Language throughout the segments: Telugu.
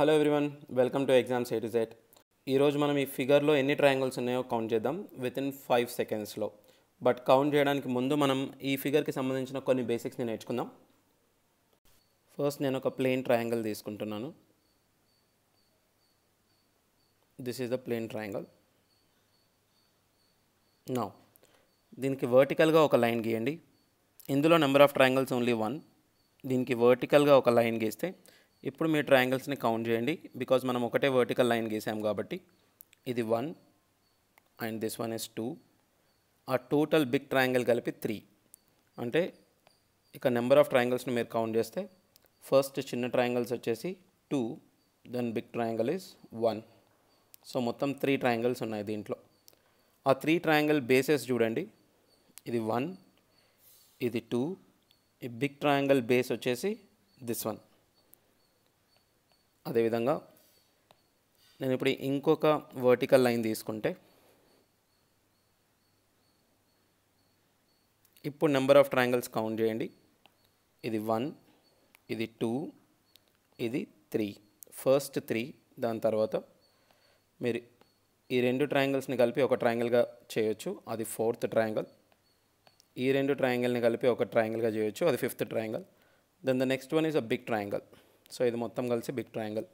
hello everyone welcome to exams A to Z ఈరోజు మనం ఈ ఫిగర్లో ఎన్ని ట్రయాంగిల్స్ ఉన్నాయో కౌంట్ చేద్దాం విత్ ఇన్ ఫైవ్ సెకండ్స్లో బట్ కౌంట్ చేయడానికి ముందు మనం ఈ ఫిగర్కి సంబంధించిన కొన్ని బేసిక్స్ని నేర్చుకుందాం ఫస్ట్ నేను ఒక ప్లెయిన్ ట్రయాంగిల్ తీసుకుంటున్నాను this is the plain triangle నా దీనికి వర్టికల్గా ఒక లైన్ గీయండి ఇందులో number of triangles only one దీనికి వర్టికల్గా ఒక లైన్ గీస్తే ఇప్పుడు మీ ట్రయాంగిల్స్ని కౌంట్ చేయండి బికాజ్ మనం ఒకటే వర్టికల్ లైన్ గీసాం కాబట్టి ఇది one and this one is two ఆ టోటల్ బిగ్ ట్రయాంగిల్ కలిపి త్రీ అంటే ఇక నెంబర్ ఆఫ్ ట్రయాంగిల్స్ని మీరు కౌంట్ చేస్తే ఫస్ట్ చిన్న ట్రయాంగిల్స్ వచ్చేసి two then big triangle is one so మొత్తం త్రీ ట్రయాంగిల్స్ ఉన్నాయి దీంట్లో ఆ త్రీ ట్రయాంగిల్ బేసెస్ చూడండి ఇది వన్ ఇది టూ ఈ బిగ్ ట్రయాంగిల్ బేస్ వచ్చేసి దిస్ వన్ అదేవిధంగా నేను ఇప్పుడు ఇంకొక వర్టికల్ లైన్ తీసుకుంటే ఇప్పుడు నెంబర్ ఆఫ్ ట్రయాంగిల్స్ కౌంట్ చేయండి ఇది వన్ ఇది టూ ఇది త్రీ ఫస్ట్ త్రీ దాని తర్వాత మీరు ఈ రెండు ట్రయాంగిల్స్ని కలిపి ఒక ట్రయాంగిల్గా చేయొచ్చు అది ఫోర్త్ ట్రయాంగిల్ ఈ రెండు ట్రయాంగిల్ని కలిపి ఒక ట్రయాంగిల్గా చేయొచ్చు అది fifth triangle then the next one is a big triangle so ఇది మొత్తం కలిసి బిగ్ ట్రయాంగిల్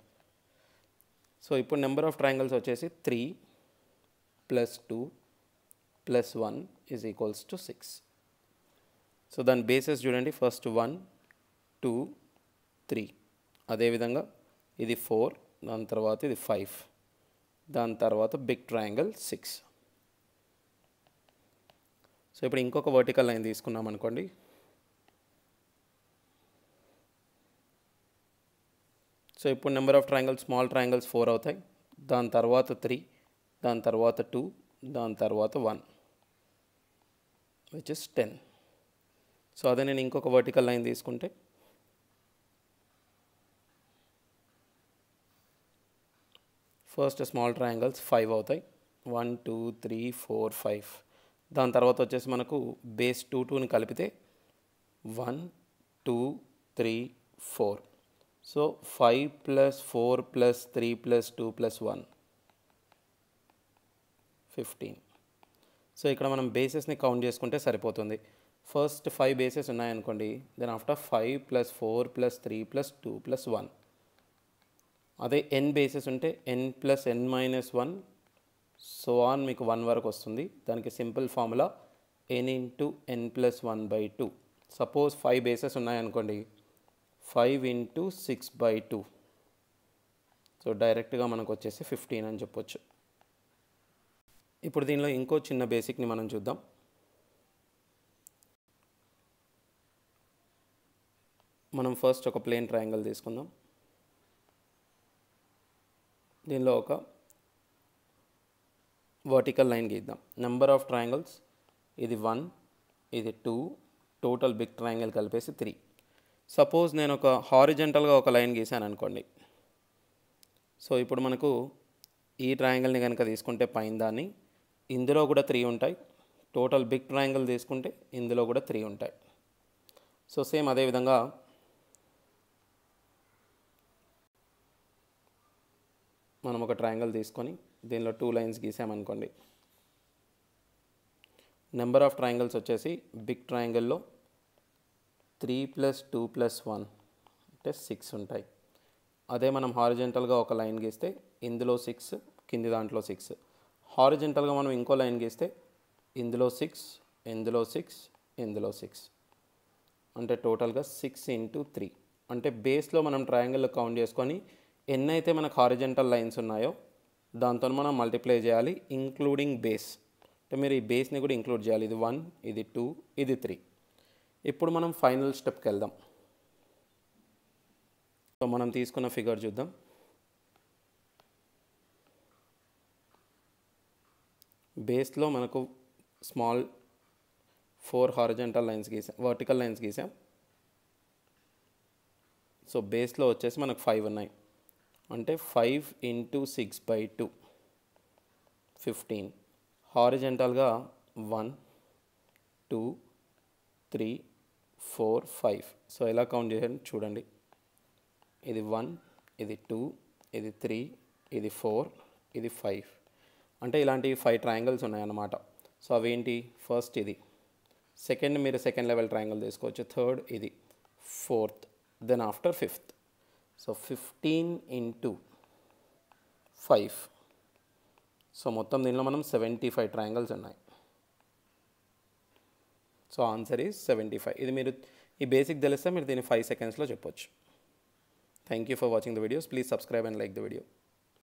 సో ఇప్పుడు నెంబర్ ఆఫ్ ట్రయాంగిల్స్ వచ్చేసి three plus two plus one is equals to six so దాని బేసిస్ చూడండి ఫస్ట్ వన్ టూ త్రీ అదేవిధంగా ఇది ఫోర్ దాని తర్వాత ఇది ఫైవ్ దాని తర్వాత బిగ్ ట్రయాంగిల్ సిక్స్ సో ఇప్పుడు ఇంకొక వర్టికల్ లైన్ తీసుకున్నాం అనుకోండి సో ఇప్పుడు number of triangles small triangles four అవుతాయి దాని తర్వాత త్రీ దాని తర్వాత టూ దాని తర్వాత one which is ten so అదే నేను ఇంకొక వర్టికల్ లైన్ తీసుకుంటే ఫస్ట్ స్మాల్ ట్రయాంగిల్స్ ఫైవ్ అవుతాయి one two three four five దాని తర్వాత వచ్చేసి మనకు బేస్ టూ టూని కలిపితే one two three four so five plus four plus three plus two plus one fifteen so ఇక్కడ మనం బేసెస్ని కౌంట్ చేసుకుంటే సరిపోతుంది ఫస్ట్ ఫైవ్ బేసెస్ ఉన్నాయనుకోండి then after five plus four plus three plus two plus one అదే ఎన్ బేసెస్ ఉంటే N plus N minus one so on మీకు వన్ వరకు వస్తుంది దానికి simple formula N into N plus one by two suppose five bases ఉన్నాయనుకోండి five into six by two so డైరెక్ట్గా మనకు వచ్చేసి ఫిఫ్టీన్ అని చెప్పొచ్చు ఇప్పుడు దీనిలో ఇంకో చిన్న బేసిక్ని మనం చూద్దాం మనం ఫస్ట్ ఒక ప్లేన్ ట్రయాంగిల్ తీసుకుందాం దీనిలో ఒక వర్టికల్ లైన్ గీద్దాం నెంబర్ ఆఫ్ ట్రయాంగిల్స్ ఇది వన్ ఇది టూ టోటల్ బిగ్ ట్రయాంగిల్ కలిపేసి త్రీ సపోజ్ నేను ఒక హారిజెంటల్గా ఒక లైన్ గీశాను అనుకోండి సో ఇప్పుడు మనకు ఈ ట్రయాంగిల్ని కనుక తీసుకుంటే పైన దాన్ని ఇందులో కూడా త్రీ ఉంటాయి టోటల్ బిగ్ ట్రయాంగిల్ తీసుకుంటే ఇందులో కూడా త్రీ ఉంటాయి సో సేమ్ అదేవిధంగా మనం ఒక ట్రయాంగిల్ తీసుకొని దీనిలో టూ లైన్స్ గీసామనుకోండి నెంబర్ ఆఫ్ ట్రయాంగిల్స్ వచ్చేసి బిగ్ ట్రయాంగిల్లో three plus two plus one అంటే సిక్స్ ఉంటాయి అదే మనం హారిజెంటల్గా ఒక లైన్ గీస్తే ఇందులో సిక్స్ కింది దాంట్లో సిక్స్ హారిజెంటల్గా మనం ఇంకో లైన్ గీస్తే ఇందులో సిక్స్ ఇందులో సిక్స్ ఇందులో సిక్స్ అంటే టోటల్గా సిక్స్ ఇంటూ త్రీ అంటే బేస్లో మనం ట్రయాంగిల్ కౌంట్ చేసుకొని ఎన్నైతే మనకు హారిజెంటల్ లైన్స్ ఉన్నాయో దాంతో మనం మల్టిప్లై చేయాలి ఇంక్లూడింగ్ బేస్ అంటే మీరు ఈ బేస్ని కూడా ఇంక్లూడ్ చేయాలి ఇది వన్ ఇది టూ ఇది త్రీ ఇప్పుడు మనం ఫైనల్ స్టెప్కి వెళ్దాం సో మనం తీసుకున్న ఫిగర్ చూద్దాం బేస్లో మనకు స్మాల్ ఫోర్ హారిజంటల్ లైన్స్ గీసాం వర్టికల్ లైన్స్ గీసాం సో బేస్లో వచ్చేసి మనకు ఫైవ్ ఉన్నాయి అంటే five into six by two fifteen హారిజెంటల్గా one two three four five so ఎలా కౌంట్ చేయండి చూడండి ఇది వన్ ఇది టూ ఇది త్రీ ఇది ఫోర్ ఇది ఫైవ్ అంటే ఇలాంటి ఫైవ్ ట్రయాంగిల్స్ ఉన్నాయన్నమాట సో అవేంటి ఫస్ట్ ఇది సెకండ్ మీరు సెకండ్ లెవెల్ ట్రయాంగిల్ తీసుకోవచ్చు థర్డ్ ఇది fourth then after fifth so fifteen into five so మొత్తం దీనిలో మనం సెవెంటీ ఫైవ్ ట్రయాంగిల్స్ ఉన్నాయి so answer is seventy five ఇది మీరు ఈ బేసిక్ తెలిస్తే మీరు దీన్ని ఫైవ్ సెకండ్స్లో చెప్పొచ్చు thank you for watching the videos please subscribe and like the video